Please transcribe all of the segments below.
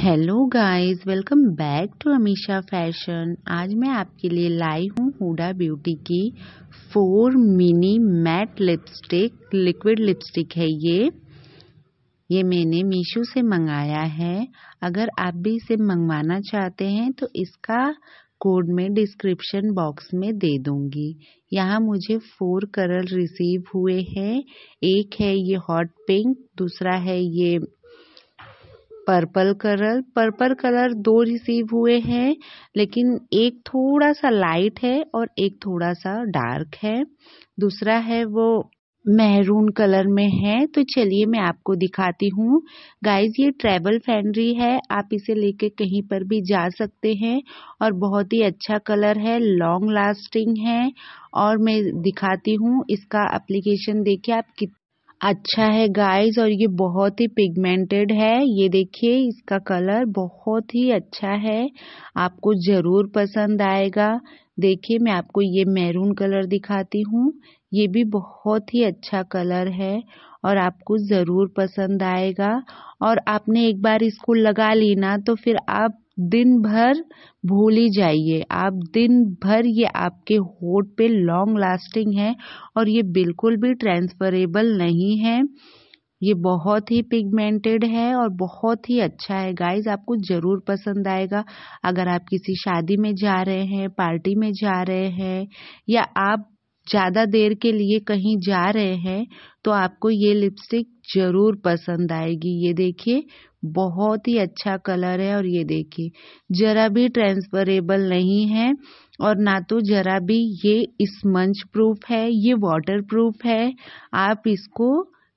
hello guys welcome back to Amisha fashion आज मैं आपके लिए लाई हूँ हुडा ब्यूटी की four mini matte lipstick liquid lipstick है ये ये मैंने मीशो से मंगाया है अगर आप भी इसे मंगवाना चाहते हैं तो इसका कोड में डिस्क्रिप्शन बॉक्स में दे दूंगी यहाँ मुझे फोर कलर रिसीव हुए हैं एक है ये हॉट पिंक दूसरा है ये पर्पल कलर पर्पल कलर दो रिसीव हुए हैं लेकिन एक थोड़ा सा लाइट है और एक थोड़ा सा डार्क है दूसरा है वो मेहरून कलर में है तो चलिए मैं आपको दिखाती हूँ गाइस ये ट्रेवल फैनरी है आप इसे लेके कहीं पर भी जा सकते हैं और बहुत ही अच्छा कलर है लॉन्ग लास्टिंग है और मैं दिखाती हूँ इसका एप्लीकेशन देखिए आप कितना अच्छा है गाइस और ये बहुत ही पिगमेंटेड है ये देखिए इसका कलर बहुत ही अच्छा है आपको ज़रूर पसंद आएगा देखिए मैं आपको ये मैरून कलर दिखाती हूँ ये भी बहुत ही अच्छा कलर है और आपको ज़रूर पसंद आएगा और आपने एक बार इसको लगा ली ना तो फिर आप दिन भर भूली जाइए आप दिन भर ये आपके होठ पे लॉन्ग लास्टिंग है और ये बिल्कुल भी ट्रांसफरेबल नहीं है ये बहुत ही पिगमेंटेड है और बहुत ही अच्छा है गाइस आपको ज़रूर पसंद आएगा अगर आप किसी शादी में जा रहे हैं पार्टी में जा रहे हैं या आप ज़्यादा देर के लिए कहीं जा रहे हैं तो आपको ये लिपस्टिक ज़रूर पसंद आएगी ये देखिए बहुत ही अच्छा कलर है और ये देखिए ज़रा भी ट्रांसफरेबल नहीं है और ना तो ज़रा भी ये स्मंच प्रूफ है ये वाटर प्रूफ है आप इसको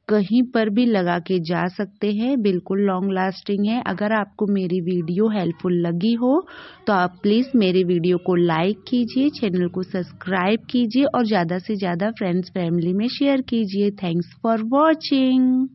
कहीं पर भी लगा के जा सकते हैं बिल्कुल लॉन्ग लास्टिंग है अगर आपको मेरी वीडियो हेल्पफुल लगी हो तो आप प्लीज़ मेरी वीडियो को लाइक कीजिए चैनल को सब्सक्राइब कीजिए और ज़्यादा से ज़्यादा फ्रेंड्स फैमिली में शेयर कीजिए थैंक्स फॉर वॉचिंग